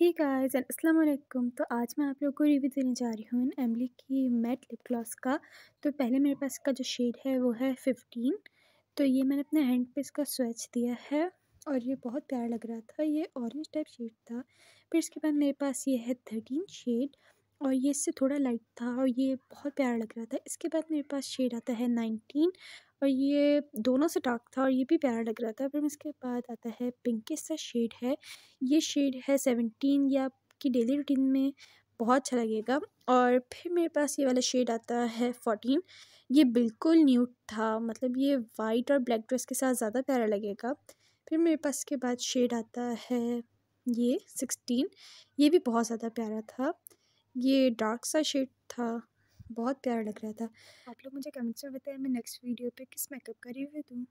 he guys and अस्सलाम वालेकुम तो आज मैं आप लोगों को रिव्यू देने जा रही हूँ इन एमली की मैट लिप ग्लॉस का तो पहले मेरे पास का जो शेड है वो है फिफ्टीन तो ये मैंने अपने हैंड पे इसका स्वेच दिया है और ये बहुत प्यारा लग रहा था ये ऑरेंज टाइप शेड था फिर इसके बाद मेरे पास ये है थर्टीन शेड और ये इससे थोड़ा लाइट था और ये बहुत प्यारा लग रहा था इसके बाद मेरे पास शेड आता है नाइनटीन और ये दोनों से डार्क था और ये भी प्यारा लग रहा था फिर इसके बाद आता है पिंकि सा शेड है ये शेड है सेवनटीन ये आपकी डेली रूटीन में बहुत अच्छा लगेगा और फिर मेरे पास ये वाला शेड आता है फोर्टीन ये बिल्कुल न्यूट था मतलब ये वाइट और ब्लैक ड्रेस के साथ ज़्यादा प्यारा लगेगा फिर मेरे पास के बाद शेड आता है ये सिक्सटीन ये भी बहुत ज़्यादा प्यारा था ये डार्क सा शेड था बहुत प्यारा लग रहा था आप लोग मुझे कमेंट्स में बताएं मैं नेक्स्ट वीडियो पे किस मेकअप का रिव्यू दूँ